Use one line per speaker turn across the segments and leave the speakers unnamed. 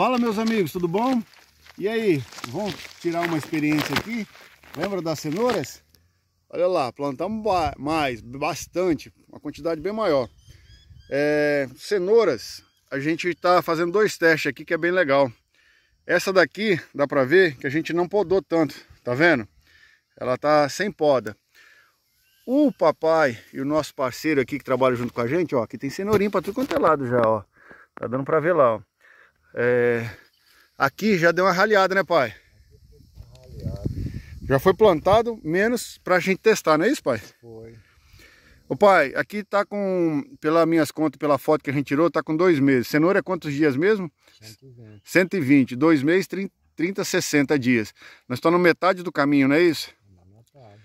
Fala meus amigos, tudo bom? E aí, vamos tirar uma experiência aqui? Lembra das cenouras? Olha lá, plantamos mais, bastante, uma quantidade bem maior. É, cenouras, a gente está fazendo dois testes aqui que é bem legal. Essa daqui, dá para ver que a gente não podou tanto, tá vendo? Ela tá sem poda. O papai e o nosso parceiro aqui que trabalha junto com a gente, ó, aqui tem cenourinha para tudo quanto é lado já, ó. Tá dando para ver lá, ó. É... Aqui já deu uma raleada, né, pai? Já foi plantado, menos pra gente testar, não é isso, pai? Foi. Ô pai, aqui tá com, pelas minhas contas, pela foto que a gente tirou, tá com dois meses. Cenoura é quantos dias mesmo? 120. 120. Dois meses, 30, 30 60 dias. Nós estamos metade do caminho, não é isso? Na metade.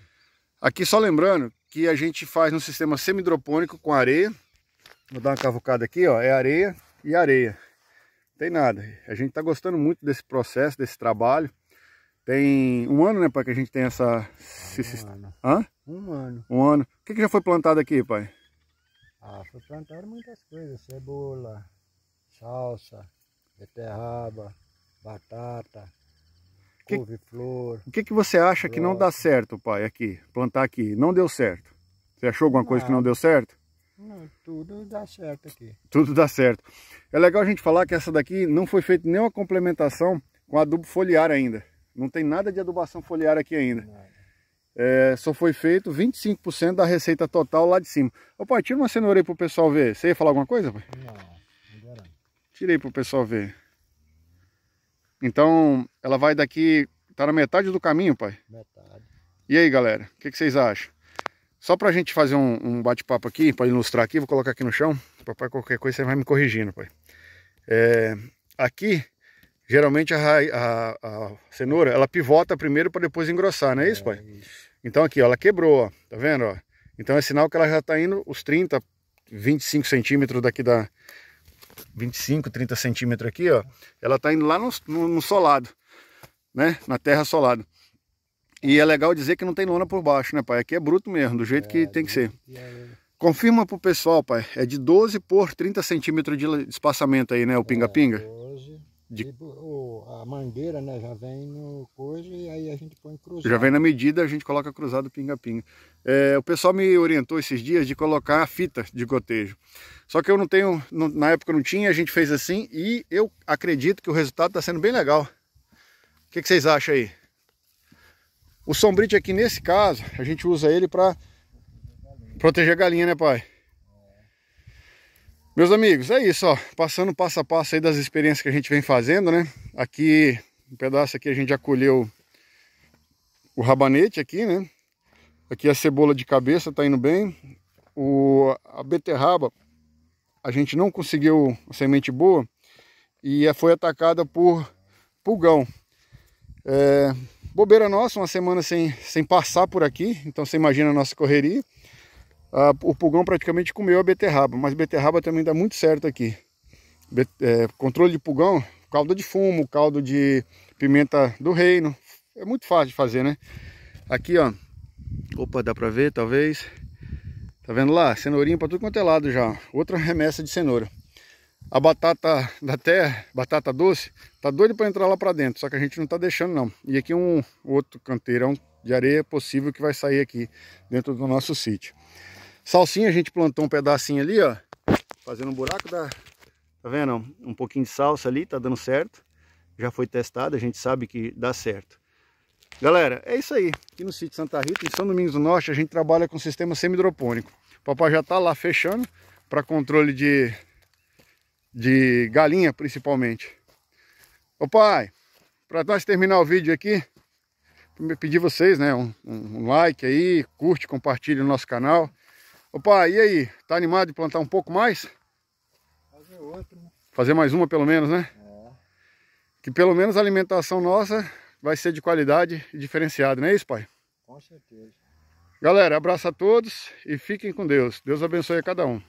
Aqui só lembrando que a gente faz no um sistema semidropônico com areia. Vou dar uma cavucada aqui, ó. É areia e areia tem nada. A gente está gostando muito desse processo, desse trabalho. Tem um ano, né, pai, que a gente tem essa... Um ano. Hã? Um ano. Um ano. O que, que já foi plantado aqui, pai? Ah, foi plantado muitas coisas. Cebola, salsa, beterraba, batata, que, couve-flor. O que, que você acha flor. que não dá certo, pai, aqui? Plantar aqui. Não deu certo. Você achou alguma coisa que não deu certo? tudo dá certo aqui. Tudo dá certo. É legal a gente falar que essa daqui não foi feita nenhuma complementação com adubo foliar ainda. Não tem nada de adubação foliar aqui ainda. É, só foi feito 25% da receita total lá de cima. Ô pai, tira uma cenoura aí pro pessoal ver. Você ia falar alguma coisa, pai? Não, não Tirei pro pessoal ver. Então, ela vai daqui... Tá na metade do caminho, pai? Metade. E aí, galera? O que, que vocês acham? Só para a gente fazer um, um bate-papo aqui, para ilustrar aqui, vou colocar aqui no chão. Papai, qualquer coisa você vai me corrigindo, pai. É, aqui, geralmente a, a, a, cenoura, ela pivota primeiro para depois engrossar, não é isso, é pai? É isso. Então aqui, ó, ela quebrou, ó, tá vendo? Ó? Então é sinal que ela já está indo os 30, 25 centímetros daqui da... 25, 30 centímetros aqui, ó. Ela está indo lá no, no, no solado, né? Na terra solada. E é legal dizer que não tem lona por baixo, né, pai? Aqui é bruto mesmo, do jeito é, que tem que ser. É... Confirma pro pessoal, pai. É de 12 por 30 centímetros de espaçamento aí, né? O é, pinga-pinga. É, De... O, a mangueira, né? Já vem no coisa e aí a gente põe cruzado. Já vem na medida, a gente coloca cruzado pinga-pinga. É, o pessoal me orientou esses dias de colocar a fita de gotejo. Só que eu não tenho, não, na época não tinha, a gente fez assim e eu acredito que o resultado está sendo bem legal. O que, que vocês acham aí? O sombrite aqui nesse caso, a gente usa ele para proteger a galinha, né pai? Meus amigos, é isso, ó. Passando passo a passo aí das experiências que a gente vem fazendo, né? Aqui, um pedaço aqui a gente acolheu o rabanete aqui, né? Aqui a cebola de cabeça tá indo bem. O, a beterraba, a gente não conseguiu semente boa e foi atacada por pulgão. É, Bobeira nossa, uma semana sem, sem passar por aqui, então você imagina a nossa correria. Ah, o pulgão praticamente comeu a beterraba, mas beterraba também dá muito certo aqui. é, controle de pulgão, caldo de fumo, caldo de pimenta do reino, é muito fácil de fazer, né? Aqui, ó, opa, dá pra ver, talvez, tá vendo lá? Cenourinha pra tudo quanto é lado já, outra remessa de cenoura a batata da terra, batata doce, tá doido para entrar lá para dentro, só que a gente não tá deixando não. E aqui um outro canteirão de areia possível que vai sair aqui dentro do nosso sítio. Salsinha a gente plantou um pedacinho ali, ó, fazendo um buraco da tá vendo? Um pouquinho de salsa ali, tá dando certo. Já foi testado, a gente sabe que dá certo. Galera, é isso aí. Aqui no sítio Santa Rita, em São Domingos do Norte, a gente trabalha com sistema semidropônico. O papai já tá lá fechando para controle de de galinha principalmente. Ô pai, para nós terminar o vídeo aqui, pedir vocês, né, um, um, like aí, curte, compartilha o nosso canal. Ô pai, e aí, tá animado de plantar um pouco mais? Fazer outra, né? Fazer mais uma pelo menos, né? É. Que pelo menos a alimentação nossa vai ser de qualidade e diferenciada, não é isso pai? Com certeza. Galera, abraço a todos e fiquem com Deus. Deus abençoe a cada um.